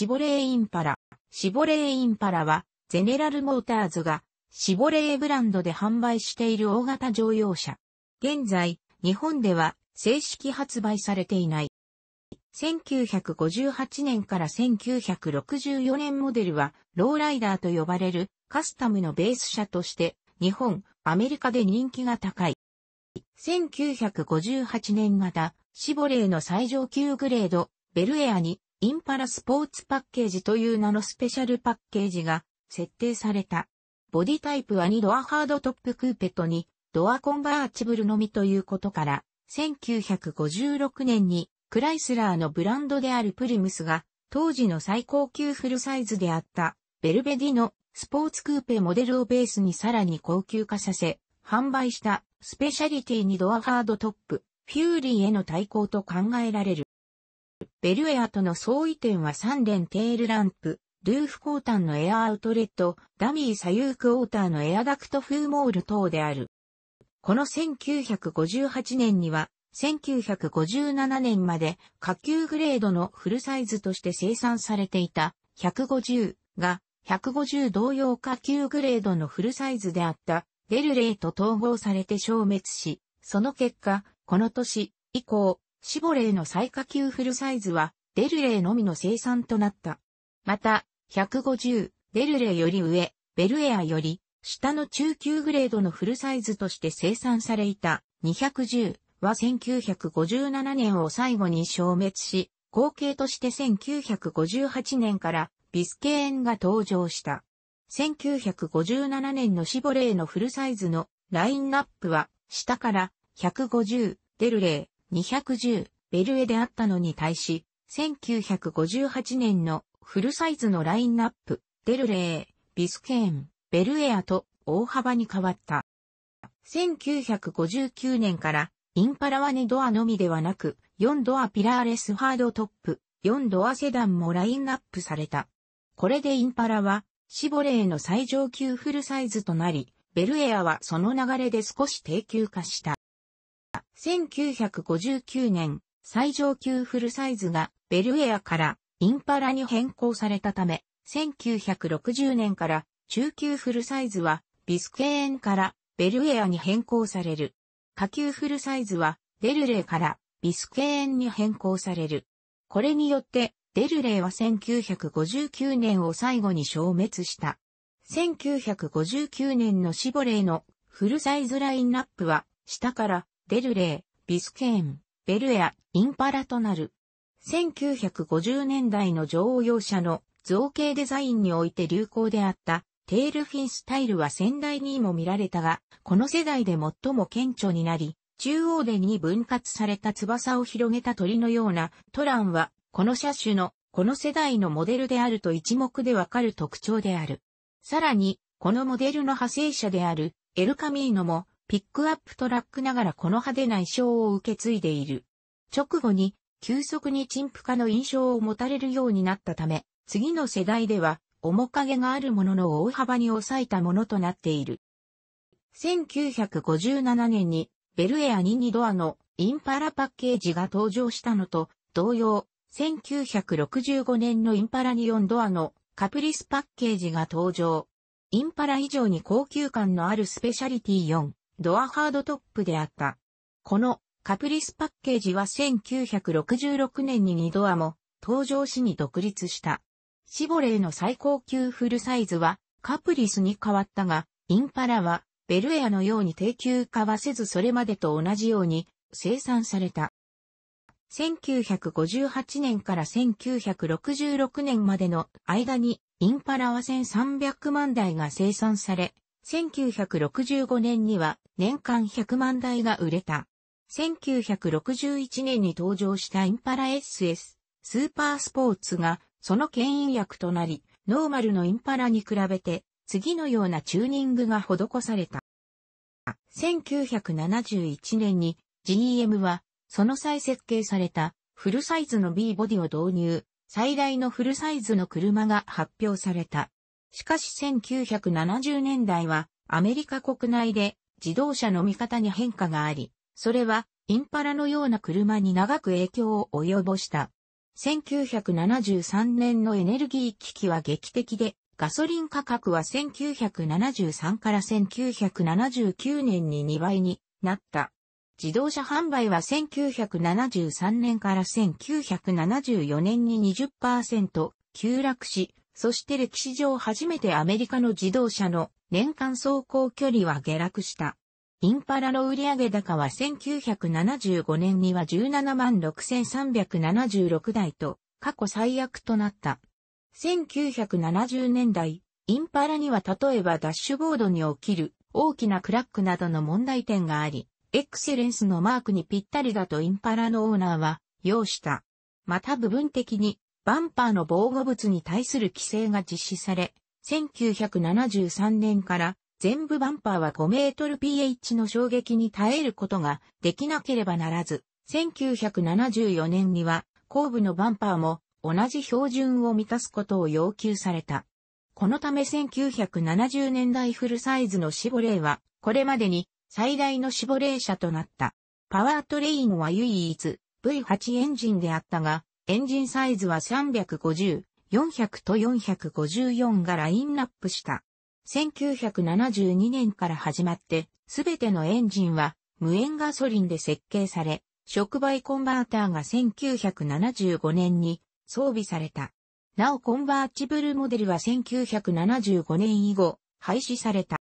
シボレーインパラ。シボレーインパラは、ゼネラルモーターズが、シボレーブランドで販売している大型乗用車。現在、日本では正式発売されていない。1958年から1964年モデルは、ローライダーと呼ばれるカスタムのベース車として、日本、アメリカで人気が高い。1958年型、シボレーの最上級グレード、ベルエアにインパラスポーツパッケージという名のスペシャルパッケージが設定された。ボディタイプは2ドアハードトップクーペと2ドアコンバーチブルのみということから、1956年にクライスラーのブランドであるプリムスが当時の最高級フルサイズであったベルベディのスポーツクーペモデルをベースにさらに高級化させ販売したスペシャリティにドアハードトップフューリーへの対抗と考えられる。ベルエアとの相違点は3連テールランプ、ルーフ交端のエアアウトレット、ダミー左右クォーターのエアダクト風モール等である。この1958年には、1957年まで下級グレードのフルサイズとして生産されていた150が150同様下級グレードのフルサイズであったデルレイと統合されて消滅し、その結果、この年以降、シボレーの最下級フルサイズは、デルレーのみの生産となった。また、150、デルレーより上、ベルエアより、下の中級グレードのフルサイズとして生産されいた210は1957年を最後に消滅し、後継として1958年からビスケーンが登場した。1957年のシボレーのフルサイズのラインナップは、下から150、デルレー、210ベルエであったのに対し、1958年のフルサイズのラインナップ、デルレー、ビスケーン、ベルエアと大幅に変わった。1959年からインパラは2ドアのみではなく、4ドアピラーレスハードトップ、4ドアセダンもラインナップされた。これでインパラは、シボレーの最上級フルサイズとなり、ベルエアはその流れで少し低級化した。1959年、最上級フルサイズがベルエアからインパラに変更されたため、1960年から中級フルサイズはビスケーンからベルエアに変更される。下級フルサイズはデルレーからビスケーンに変更される。これによってデルレーは1959年を最後に消滅した。1959年のシボレーのフルサイズラインナップは下からデルレー、ビスケーン、ベルエア、インパラとなる。1950年代の乗用車の造形デザインにおいて流行であったテールフィンスタイルは先代にも見られたが、この世代で最も顕著になり、中央でに分割された翼を広げた鳥のようなトランは、この車種のこの世代のモデルであると一目でわかる特徴である。さらに、このモデルの派生者であるエルカミーノもピックアップトラックながらこの派手な衣装を受け継いでいる。直後に、急速に陳腐化の印象を持たれるようになったため、次の世代では、面影があるものの大幅に抑えたものとなっている。1957年に、ベルエア2 2ドアのインパラパッケージが登場したのと、同様、1965年のインパラに4ドアのカプリスパッケージが登場。インパラ以上に高級感のあるスペシャリティ4。ドアハードトップであった。このカプリスパッケージは1966年に2ドアも登場しに独立した。シボレーの最高級フルサイズはカプリスに変わったが、インパラはベルエアのように低級化はせずそれまでと同じように生産された。1958年から1966年までの間にインパラは1300万台が生産され、1965年には年間100万台が売れた。1961年に登場したインパラ SS、スーパースポーツがその牽引役となり、ノーマルのインパラに比べて次のようなチューニングが施された。1971年に GM はその際設計されたフルサイズの B ボディを導入、最大のフルサイズの車が発表された。しかし1970年代はアメリカ国内で自動車の見方に変化があり、それはインパラのような車に長く影響を及ぼした。1973年のエネルギー危機は劇的で、ガソリン価格は1973から1979年に2倍になった。自動車販売は1973年から1974年に20%急落し、そして歴史上初めてアメリカの自動車の年間走行距離は下落した。インパラの売上高は1975年には17万6376台と過去最悪となった。1970年代、インパラには例えばダッシュボードに起きる大きなクラックなどの問題点があり、エクセレンスのマークにぴったりだとインパラのオーナーは要した。また部分的にバンパーの防護物に対する規制が実施され、1973年から全部バンパーは5メートル pH の衝撃に耐えることができなければならず、1974年には後部のバンパーも同じ標準を満たすことを要求された。このため1970年代フルサイズのシボレーはこれまでに最大のシボレー車となった。パワートレインは唯一 V8 エンジンであったが、エンジンサイズは350、400と454がラインナップした。1972年から始まって、すべてのエンジンは無塩ガソリンで設計され、触媒コンバーターが1975年に装備された。なおコンバーチブルモデルは1975年以後廃止された。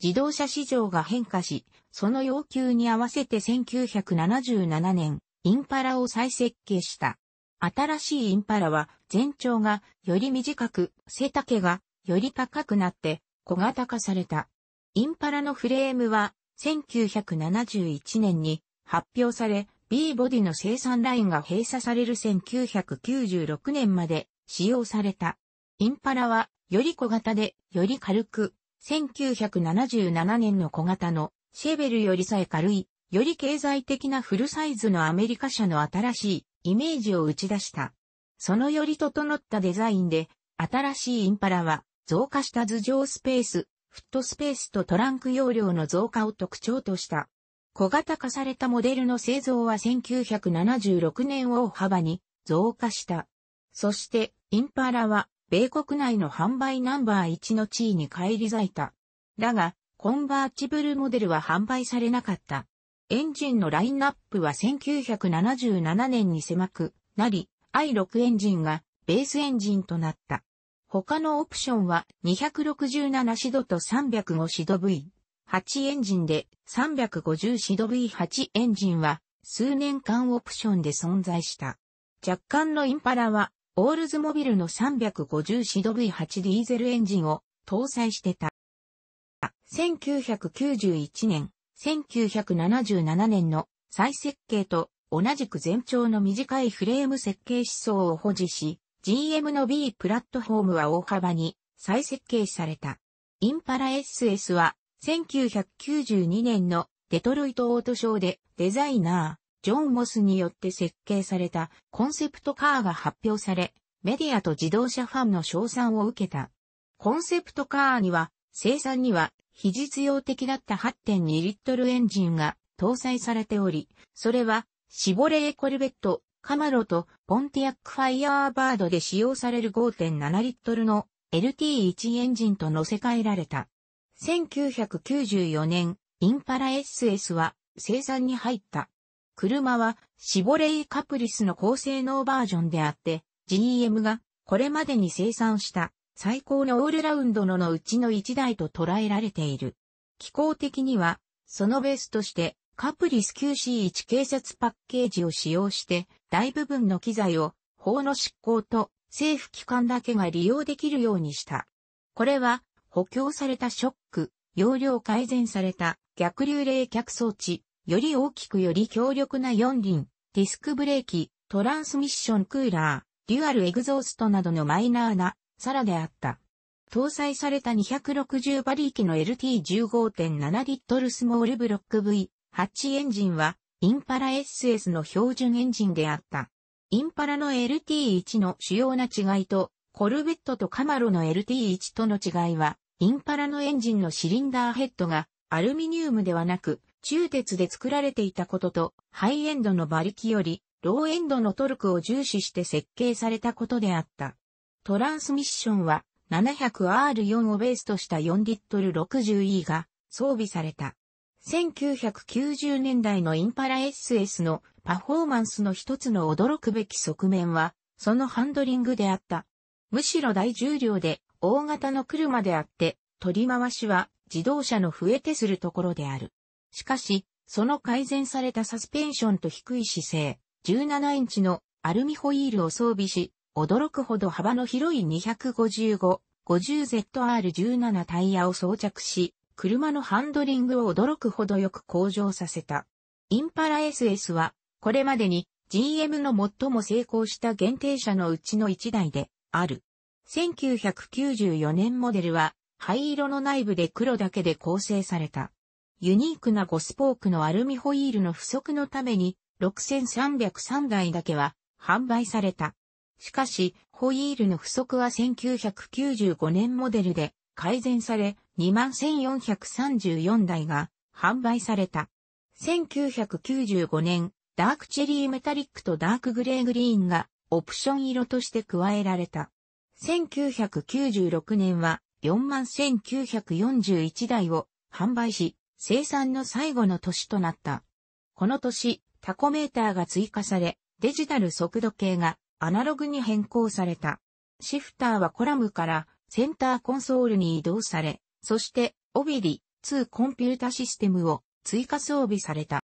自動車市場が変化し、その要求に合わせて1977年、インパラを再設計した。新しいインパラは全長がより短く、背丈がより高くなって小型化された。インパラのフレームは1971年に発表され、B ボディの生産ラインが閉鎖される1996年まで使用された。インパラはより小型でより軽く、1977年の小型のシェベルよりさえ軽いより経済的なフルサイズのアメリカ車の新しいイメージを打ち出した。そのより整ったデザインで、新しいインパラは増加した頭上スペース、フットスペースとトランク容量の増加を特徴とした。小型化されたモデルの製造は1976年を大幅に増加した。そして、インパラは、米国内の販売ナンバー1の地位に返り咲いた。だが、コンバーチブルモデルは販売されなかった。エンジンのラインナップは1977年に狭くなり、i6 エンジンがベースエンジンとなった。他のオプションは267シドと305シド V8 エンジンで350シド V8 エンジンは数年間オプションで存在した。若干のインパラはオールズモビルの350シド V8 ディーゼルエンジンを搭載してた。1991年、1977年の再設計と同じく全長の短いフレーム設計思想を保持し、GM の B プラットフォームは大幅に再設計された。インパラ SS は1992年のデトロイトオートショーでデザイナー、ジョン・モスによって設計されたコンセプトカーが発表され、メディアと自動車ファンの称賛を受けた。コンセプトカーには、生産には非実用的だった8.2リットルエンジンが搭載されており、それはシボレーコルベット、カマロとポンティアックファイアーバードで使用される5.7リットルの LT1 エンジンと乗せ替えられた。1994年、インパラ SS は生産に入った。車はシボレーカプリスの高性能バージョンであって、GM がこれまでに生産した最高のオールラウンドののうちの一台と捉えられている。機構的には、そのベースとして、カプリス q c 1警察パッケージを使用して、大部分の機材を法の執行と政府機関だけが利用できるようにした。これは、補強されたショック、容量改善された逆流冷却装置、より大きくより強力な四輪、ディスクブレーキ、トランスミッションクーラー、デュアルエグゾーストなどのマイナーなサラであった。搭載された260馬力の LT15.7 リットルスモールブロック V8 エンジンは、インパラ SS の標準エンジンであった。インパラの LT1 の主要な違いと、コルベットとカマロの LT1 との違いは、インパラのエンジンのシリンダーヘッドがアルミニウムではなく、中鉄で作られていたことと、ハイエンドの馬力より、ローエンドのトルクを重視して設計されたことであった。トランスミッションは 700R4 をベースとした4リットル 60E が装備された。1990年代のインパラ SS のパフォーマンスの一つの驚くべき側面は、そのハンドリングであった。むしろ大重量で大型の車であって、取り回しは自動車の増えてするところである。しかし、その改善されたサスペンションと低い姿勢、17インチのアルミホイールを装備し、驚くほど幅の広い 255-50ZR17 タイヤを装着し、車のハンドリングを驚くほどよく向上させた。インパラ SS は、これまでに GM の最も成功した限定車のうちの1台である。1994年モデルは灰色の内部で黒だけで構成された。ユニークな5スポークのアルミホイールの不足のために6303台だけは販売された。しかし、ホイールの不足は1995年モデルで改善され、21,434台が販売された。1995年、ダークチェリーメタリックとダークグレーグリーンがオプション色として加えられた。1996年は41,941台を販売し、生産の最後の年となった。この年、タコメーターが追加され、デジタル速度計がアナログに変更された。シフターはコラムからセンターコンソールに移動され、そしてオビリ2コンピュータシステムを追加装備された。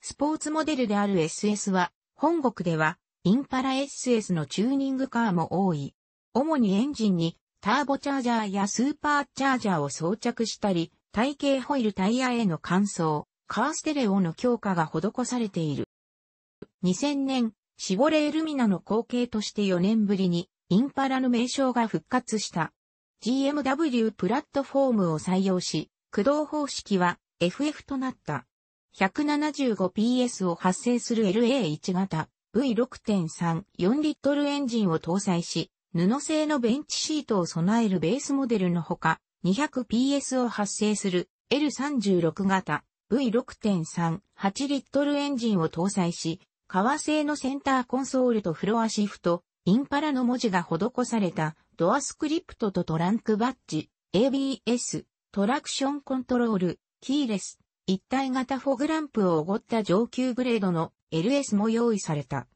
スポーツモデルである SS は、本国ではインパラ SS のチューニングカーも多い。主にエンジンにターボチャージャーやスーパーチャージャーを装着したり、体型ホイールタイヤへの乾燥、カーステレオの強化が施されている。2000年、シボレールミナの後継として4年ぶりに、インパラの名称が復活した。GMW プラットフォームを採用し、駆動方式は FF となった。175PS を発生する LA1 型 V6.3 4リットルエンジンを搭載し、布製のベンチシートを備えるベースモデルのほか、200PS を発生する L36 型 V6.3 8リットルエンジンを搭載し、革製のセンターコンソールとフロアシフト、インパラの文字が施されたドアスクリプトとトランクバッジ、ABS、トラクションコントロール、キーレス、一体型フォグランプをおごった上級グレードの LS も用意された。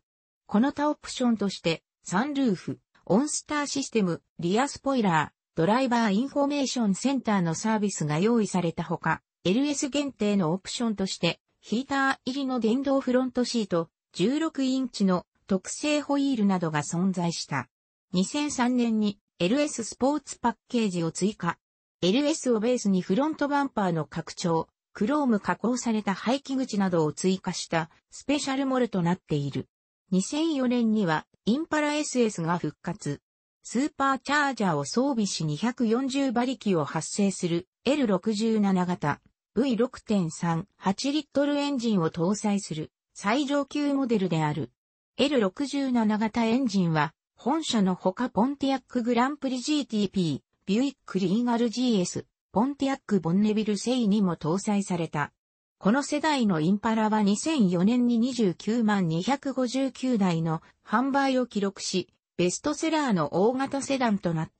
この他オプションとして、サンルーフ、オンスターシステム、リアスポイラー、ドライバーインフォメーションセンターのサービスが用意されたほか、LS 限定のオプションとして、ヒーター入りの電動フロントシート、16インチの特製ホイールなどが存在した。2003年に LS スポーツパッケージを追加。LS をベースにフロントバンパーの拡張、クローム加工された排気口などを追加したスペシャルモルとなっている。2004年にはインパラ SS が復活。スーパーチャージャーを装備し240馬力を発生する L67 型 V6.38 リットルエンジンを搭載する最上級モデルである。L67 型エンジンは、本社のほかポンティアックグランプリ GTP、ビュイックリーガル GS、ポンティアックボンネビルセイにも搭載された。この世代のインパラは2004年に29万259台の販売を記録し、ベストセラーの大型セダンとなっ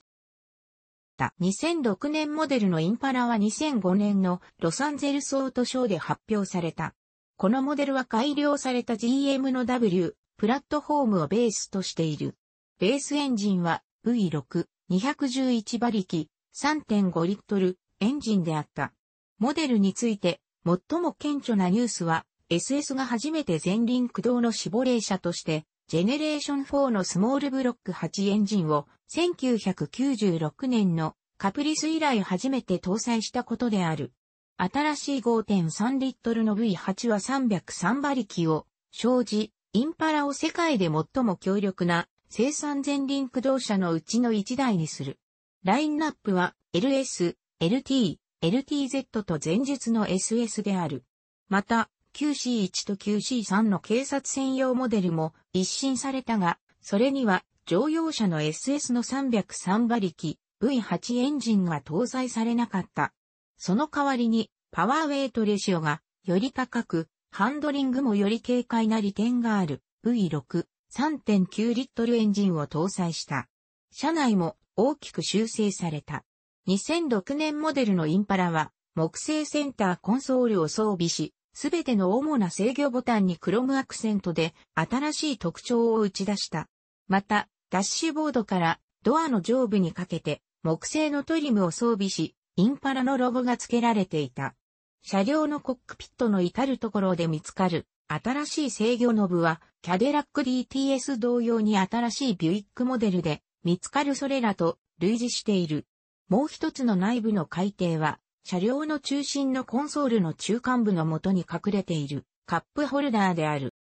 た。2006年モデルのインパラは2005年のロサンゼルスオートショーで発表された。このモデルは改良された GM の W プラットフォームをベースとしている。ベースエンジンは V6、211馬力、3.5リットルエンジンであった。モデルについて最も顕著なニュースは SS が初めて前輪駆動の絞令車としてジェネレーション4のスモールブロック8エンジンを1996年のカプリス以来初めて搭載したことである。新しい5.3リットルの V8 は303馬力を生じ、インパラを世界で最も強力な生産前輪駆動車のうちの1台にする。ラインナップは LS、LT、LTZ と前述の SS である。また、QC1 と QC3 の警察専用モデルも一新されたが、それには乗用車の SS の303馬力 V8 エンジンが搭載されなかった。その代わりに、パワーウェイトレシオが、より高く、ハンドリングもより軽快な利点がある V6 3.9リットルエンジンを搭載した。車内も大きく修正された。2006年モデルのインパラは木製センターコンソールを装備し、すべての主な制御ボタンにクロムアクセントで新しい特徴を打ち出した。また、ダッシュボードからドアの上部にかけて木製のトリムを装備し、インパラのロゴが付けられていた。車両のコックピットの至るところで見つかる新しい制御ノブはキャデラック DTS 同様に新しいビュイックモデルで見つかるそれらと類似している。もう一つの内部の改定は車両の中心のコンソールの中間部の元に隠れているカップホルダーである。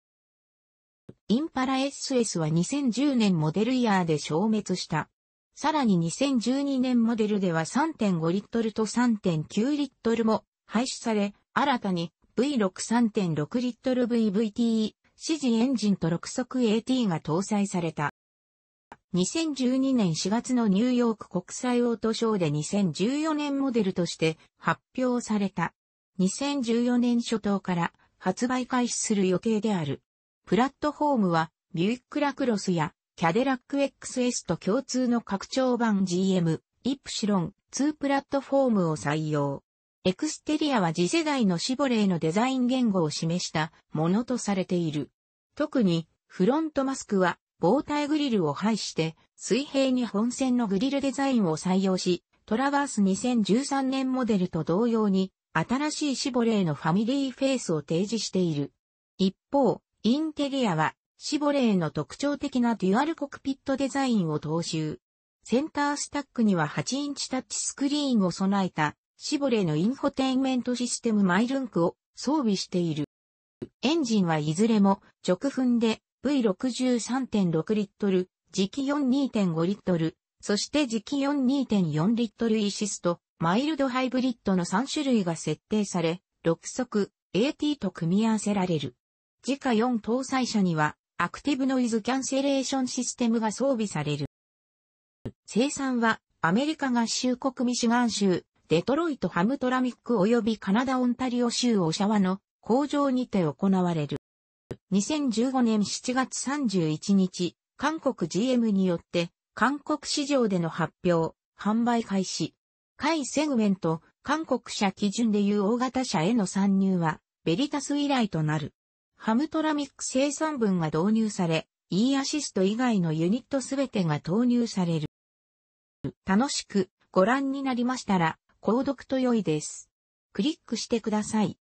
インパラ SS は2010年モデルイヤーで消滅した。さらに2012年モデルでは3.5リットルと3.9リットルも廃止され、新たに V63.6 リットル VVT 指示エンジンと6速 AT が搭載された。2012年4月のニューヨーク国際オートショーで2014年モデルとして発表された。2014年初頭から発売開始する予定である。プラットフォームはビュイックラクロスやキャデラック XS と共通の拡張版 GM、イプシロン2プラットフォームを採用。エクステリアは次世代のシボレーのデザイン言語を示したものとされている。特に、フロントマスクは、防体グリルを配して、水平に本線のグリルデザインを採用し、トラバース2013年モデルと同様に、新しいシボレーのファミリーフェイスを提示している。一方、インテリアは、シボレーの特徴的なデュアルコクピットデザインを踏襲。センタースタックには8インチタッチスクリーンを備えたシボレーのインフォテインメントシステムマイルンクを装備している。エンジンはいずれも直噴で V63.6 リットル、磁気42.5リットル、そして磁気42.4リットルイシスト、マイルドハイブリッドの3種類が設定され、6速 AT と組み合わせられる。自家4搭載車にはアクティブノイズキャンセレーションシステムが装備される。生産はアメリカ合衆国ミシガン州、デトロイトハムトラミック及びカナダオンタリオ州オシャワの工場にて行われる。2015年7月31日、韓国 GM によって韓国市場での発表、販売開始。海セグメント、韓国車基準でいう大型車への参入は、ベリタス以来となる。ハムトラミック生産分が導入され、E アシスト以外のユニットすべてが投入される。楽しくご覧になりましたら、購読と良いです。クリックしてください。